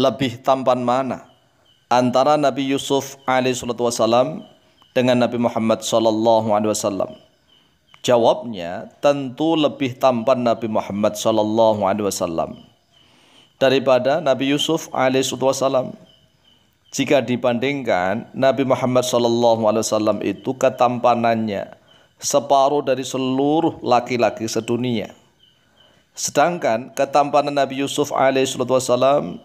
lebih tampan mana antara Nabi Yusuf alaihi wasallam dengan Nabi Muhammad sallallahu alaihi wasallam? Jawabnya tentu lebih tampan Nabi Muhammad sallallahu alaihi wasallam daripada Nabi Yusuf alaihi wasallam. Jika dibandingkan Nabi Muhammad sallallahu alaihi wasallam itu ketampanannya separuh dari seluruh laki-laki sedunia. Sedangkan ketampanan Nabi Yusuf alaihi wasallam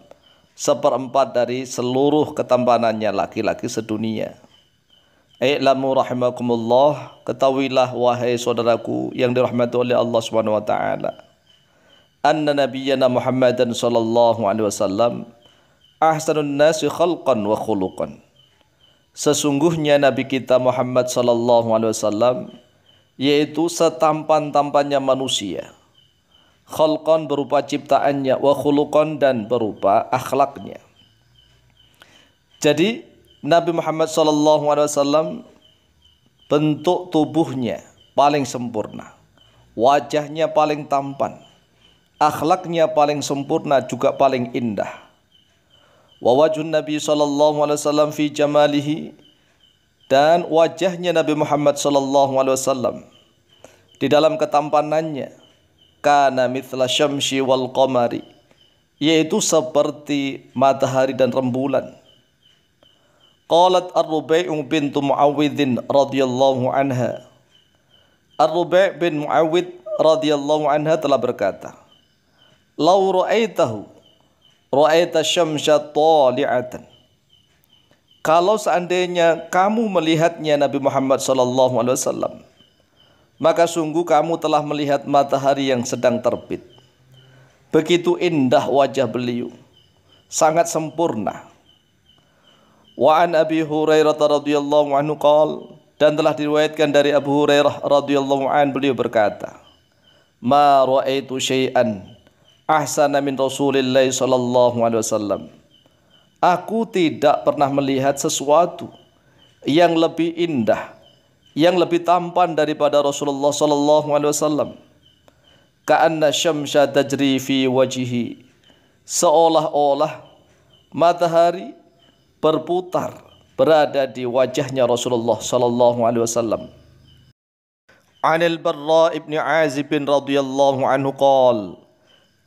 seperempat dari seluruh ketampanannya laki-laki sedunia. I'lamu rahimakumullah, ketahuilah wahai saudaraku yang dirahmati oleh Allah Subhanahu wa taala. Anna nabiyyana Muhammadan sallallahu alaihi wasallam ahsanun nasi khalqan wa khuluqan. Sesungguhnya nabi kita Muhammad sallallahu alaihi wasallam yaitu setampan-tampannya manusia khalqan berupa ciptaannya wa khuluqan dan berupa akhlaknya jadi Nabi Muhammad SAW bentuk tubuhnya paling sempurna wajahnya paling tampan akhlaknya paling sempurna juga paling indah wa wajhun Nabi SAW alaihi fi jamalihi dan wajahnya Nabi Muhammad SAW di dalam ketampanannya kana mithla syamsi wal qamari yaitu seperti matahari dan rembulan qalat ar-rubai'u bintu muawwidin radhiyallahu anha ar-rubai' bin muawwid radhiyallahu anha telah berkata lau ra'aitahu ra'aita syamsa tali'atan kalau seandainya kamu melihatnya Nabi Muhammad sallallahu alaihi wasallam maka sungguh kamu telah melihat matahari yang sedang terbit. Begitu indah wajah beliau, sangat sempurna. Wa an Abi Hurairah radhiyallahu anhu qol dan telah diriwayatkan dari Abu Hurairah radhiyallahu anhu beliau berkata, "Ma ra'aitu syai'an ahsana min Rasulillah sallallahu alaihi wasallam." Aku tidak pernah melihat sesuatu yang lebih indah yang lebih tampan daripada Rasulullah sallallahu alaihi wasallam. Ka'anna syamsa tajri fi wajhi. Seolah-olah matahari berputar berada di wajahnya Rasulullah sallallahu alaihi wasallam. Anil Barra ibn Azib radhiyallahu anhu qol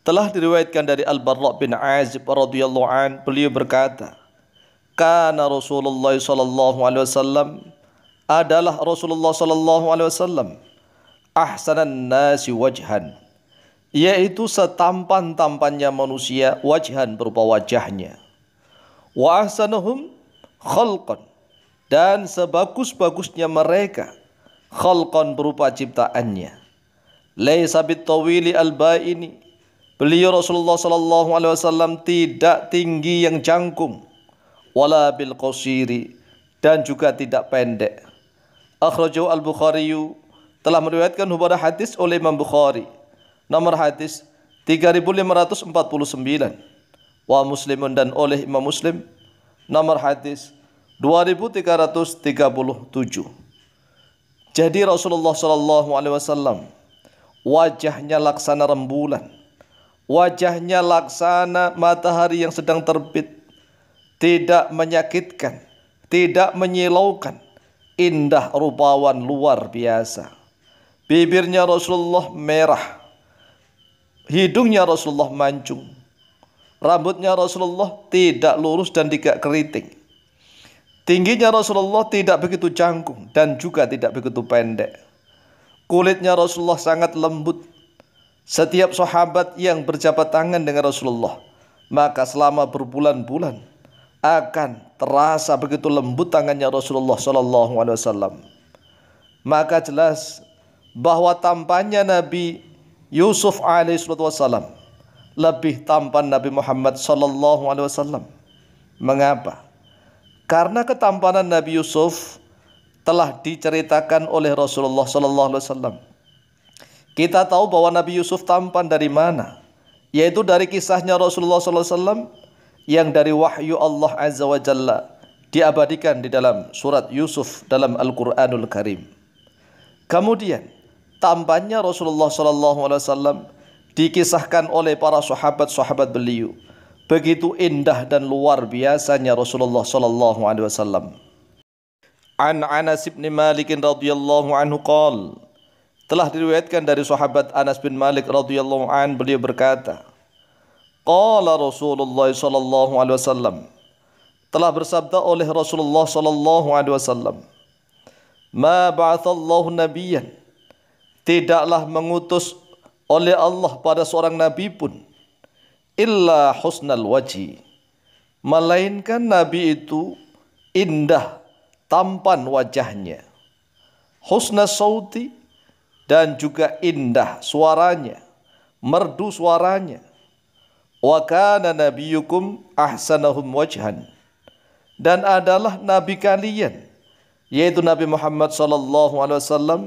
telah diriwayatkan dari Al Barra bin Azib radhiyallahu an beliau berkata kana Rasulullah sallallahu alaihi wasallam adalah Rasulullah sallallahu alaihi wasallam ahsanan nasi wajhan yaitu setampan-tampannya manusia wajhan berupa wajahnya wa ahsanuhum khalqan dan sebagus-bagusnya mereka khalqan berupa ciptaannya laisa bitawili ini beliau Rasulullah sallallahu alaihi wasallam tidak tinggi yang jangkung wala bil qasiri dan juga tidak pendek akhrajahu al-Bukhari telah meriwayatkan hubara hadis oleh Imam Bukhari nomor hadis 3549 wa muslimun dan oleh Imam Muslim nomor hadis 2337 jadi Rasulullah sallallahu alaihi wasallam wajahnya laksana rembulan wajahnya laksana matahari yang sedang terbit tidak menyakitkan tidak menyilaukan indah rupawan luar biasa. Bibirnya Rasulullah merah. Hidungnya Rasulullah mancung. Rambutnya Rasulullah tidak lurus dan tidak keriting. Tingginya Rasulullah tidak begitu cangkung dan juga tidak begitu pendek. Kulitnya Rasulullah sangat lembut. Setiap sahabat yang berjabat tangan dengan Rasulullah, maka selama berbulan-bulan akan terasa begitu lembut tangannya Rasulullah Sallallahu Alaihi Wasallam. Maka jelas bahwa tampannya Nabi Yusuf alaihissalam lebih tampan Nabi Muhammad Sallallahu Alaihi Wasallam. Mengapa? Karena ketampanan Nabi Yusuf telah diceritakan oleh Rasulullah Sallallahu Alaihi Wasallam. Kita tahu bahwa Nabi Yusuf tampan dari mana, yaitu dari kisahnya Rasulullah Sallallahu Alaihi Wasallam yang dari wahyu Allah Azza wa Jalla diabadikan di dalam surat Yusuf dalam Al-Qur'anul Karim. Kemudian tampaknya Rasulullah sallallahu alaihi wasallam dikisahkan oleh para sahabat-sahabat beliau. Begitu indah dan luar biasanya Rasulullah sallallahu alaihi wasallam. An Anas bin Malik radhiyallahu anhu qol telah diriwayatkan dari sahabat Anas bin Malik radhiyallahu an beliau berkata Qala Rasulullah sallallahu alaihi wasallam. Telah bersabda oleh Rasulullah sallallahu alaihi wasallam. Ma ba'athallahu nabiyyan. Tidaklah mengutus oleh Allah pada seorang nabi pun illa husnal waji. Melainkan nabi itu indah tampan wajahnya. Husna sauti dan juga indah suaranya, merdu suaranya wa kana nabiyukum ahsanahum wajhan dan adalah nabi kalian yaitu Nabi Muhammad sallallahu alaihi wasallam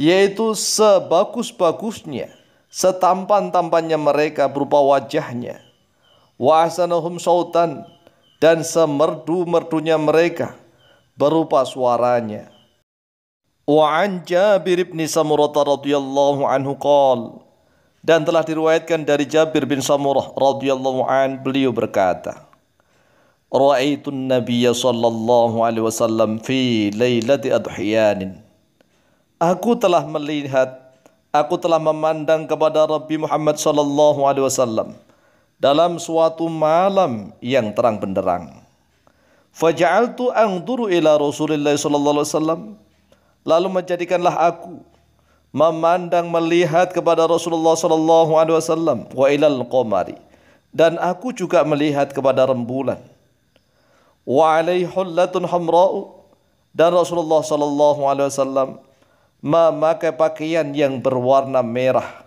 yaitu sebagus-bagusnya setampan-tampannya mereka berupa wajahnya wa ahsanahum sautan dan semerdu-merdunya mereka berupa suaranya wa an Jabir bin Samurah radhiyallahu anhu qala dan telah diriwayatkan dari Jabir bin Samurah radhiyallahu an beliau berkata Ra'aitu Nabiyya sallallahu alaihi wasallam fi lailati adhiyanin Aku telah melihat aku telah memandang kepada Nabi Muhammad sallallahu alaihi wasallam dalam suatu malam yang terang benderang Faja'altu anzuru ila Rasulillah sallallahu alaihi wasallam lalu menjadikanlah aku memandang melihat kepada Rasulullah sallallahu alaihi wasallam wa ilal qamari dan aku juga melihat kepada rembulan wa alaihi hullatun hamra'u dan Rasulullah sallallahu alaihi wasallam memakai pakaian yang berwarna merah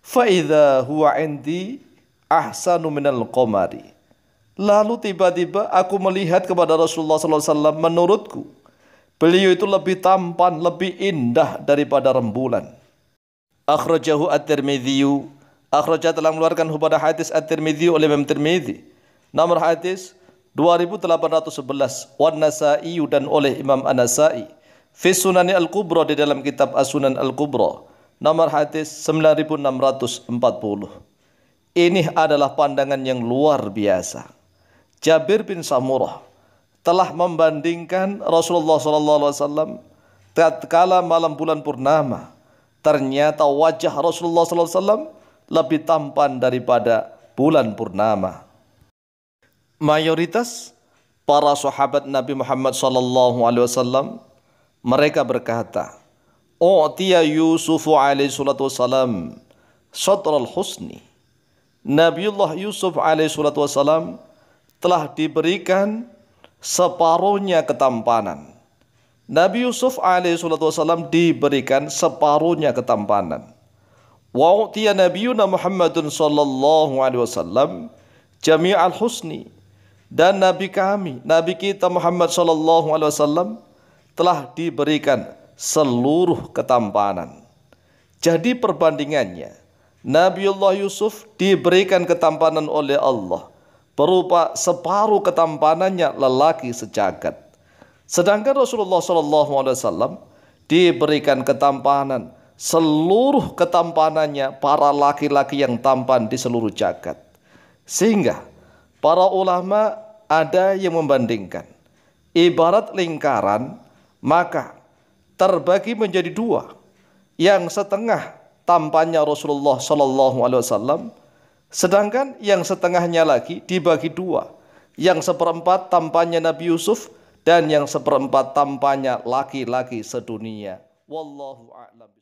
fa idza huwa indi ahsanu minal qamari lalu tiba-tiba aku melihat kepada Rasulullah sallallahu alaihi wasallam menurutku Beliau itu lebih tampan, lebih indah daripada rembulan. Akhrajahu At-Tirmidzi. Akhrajah telah mengeluarkan kepada hadis At-Tirmidzi oleh Imam Tirmidzi. Nomor hadis 2811 Wan Nasa'i dan oleh Imam An-Nasa'i. Fi Sunani Al-Kubra di dalam kitab As-Sunan Al-Kubra. Nomor hadis 9640. Ini adalah pandangan yang luar biasa. Jabir bin Samurah telah membandingkan Rasulullah SAW tatkala malam bulan purnama. Ternyata wajah Rasulullah SAW lebih tampan daripada bulan purnama. Mayoritas para sahabat Nabi Muhammad SAW mereka berkata, U'tiya Yusuf alaihi salatu wassalam al husni. Nabiullah Yusuf alaihi salatu telah diberikan separuhnya ketampanan. Nabi Yusuf alaihissalam diberikan separuhnya ketampanan. Wa utiya nabiyuna Muhammadun sallallahu alaihi wasallam jami'al husni dan nabi kami, nabi kita Muhammad sallallahu alaihi wasallam telah diberikan seluruh ketampanan. Jadi perbandingannya, Nabiullah Yusuf diberikan ketampanan oleh Allah berupa separuh ketampanannya lelaki sejagat. Sedangkan Rasulullah SAW diberikan ketampanan seluruh ketampanannya para laki-laki yang tampan di seluruh jagat. Sehingga para ulama ada yang membandingkan. Ibarat lingkaran, maka terbagi menjadi dua. Yang setengah tampannya Rasulullah Shallallahu Alaihi Wasallam Sedangkan yang setengahnya lagi dibagi dua. Yang seperempat tampannya Nabi Yusuf dan yang seperempat tampannya laki-laki sedunia. Wallahu a'lam.